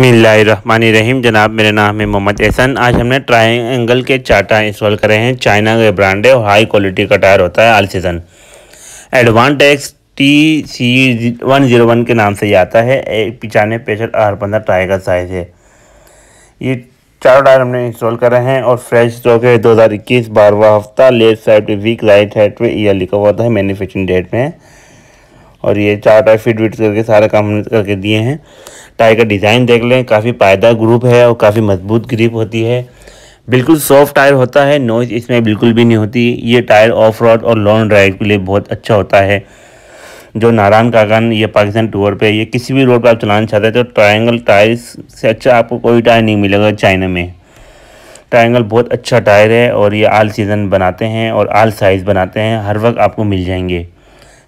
बिसमीम जनाब मेरा नाम है मोहम्मद एहसन आज हमने ट्राइंगल के चार टायर इंस्टॉल करे हैं चाइना के ब्रांड है और हाई क्वालिटी का टायर होता है all season Advantex T C one zero one के नाम से ये आता है पिचानवे पेसठ आर पंद्रह टायर का साइज़ है ये चारों टायर हमने इंस्टॉल करे हैं और फ्रेश स्टॉक है दो हज़ार इक्कीस बारहवा हफ्ता लेफ्ट साइड पर वीक राइट साइड पर ईयर लिखा हुआ था मैन्युफैक्चरिंग डेट में और ये चार टायर फिट विट करके सारा काम करके दिए हैं टाई का डिज़ाइन देख लें काफ़ी पायदार ग्रुप है और काफ़ी मजबूत ग्रिप होती है बिल्कुल सॉफ्ट टायर होता है नॉइज इसमें बिल्कुल भी नहीं होती ये टायर ऑफ रोड और लॉन्ग ड्राइव के लिए बहुत अच्छा होता है जो नारायण कागन या पाकिस्तान टूर पे ये किसी भी रोड पर आप चलाना चाहते हैं तो ट्रायंगल टायर से अच्छा आपको कोई टायर नहीं मिलेगा चाइना में ट्रायंगल बहुत अच्छा टायर है और ये आल सीज़न बनाते हैं और आल साइज़ बनाते हैं हर वक्त आपको मिल जाएंगे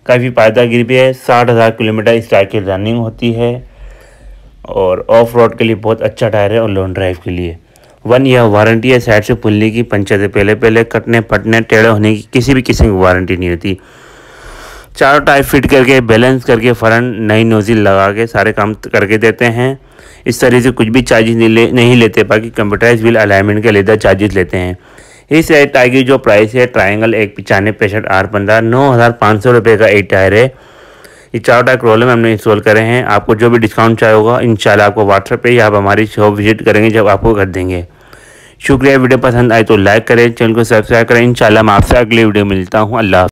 काफ़ी पायदागिरी भी है साठ हज़ार किलोमीटर इस टायर की रनिंग होती है और ऑफ रोड के लिए बहुत अच्छा टायर है और लॉन्ग ड्राइव के लिए वन ईयर वारंटी है साइड से पुलने की पंचर से पहले पहले कटने फटने टेढ़े होने की किसी भी किस्म की वारंटी नहीं होती चारों टायर फिट करके बैलेंस करके फरन नई नोज़िल लगा के सारे काम करके देते हैं इस तरह से कुछ भी चार्जेस नहीं ले नहीं लेते बाकी कंप्यूटराइज व्हील अलाइनमेंट के लेदर चार्जेस लेते हैं इस टायर की जो प्राइस है ट्राइंगल एक पिचानवे पैंसठ आर पंद्रह नौ हज़ार पाँच सौ रुपये का एक टायर है ये चारों डाक प्रॉब्लम हमने इंस्टॉल करे हैं आपको जो भी डिस्काउंट चाहिए होगा इन आपको व्हाट्सएप पर या आप हमारी शॉप विजिट करेंगे जब आपको कर देंगे शुक्रिया वीडियो पसंद आए तो लाइक करें चैनल को सब्सक्राइब करें इन मैं आपसे अगले वीडियो मिलता हूँ अल्लाह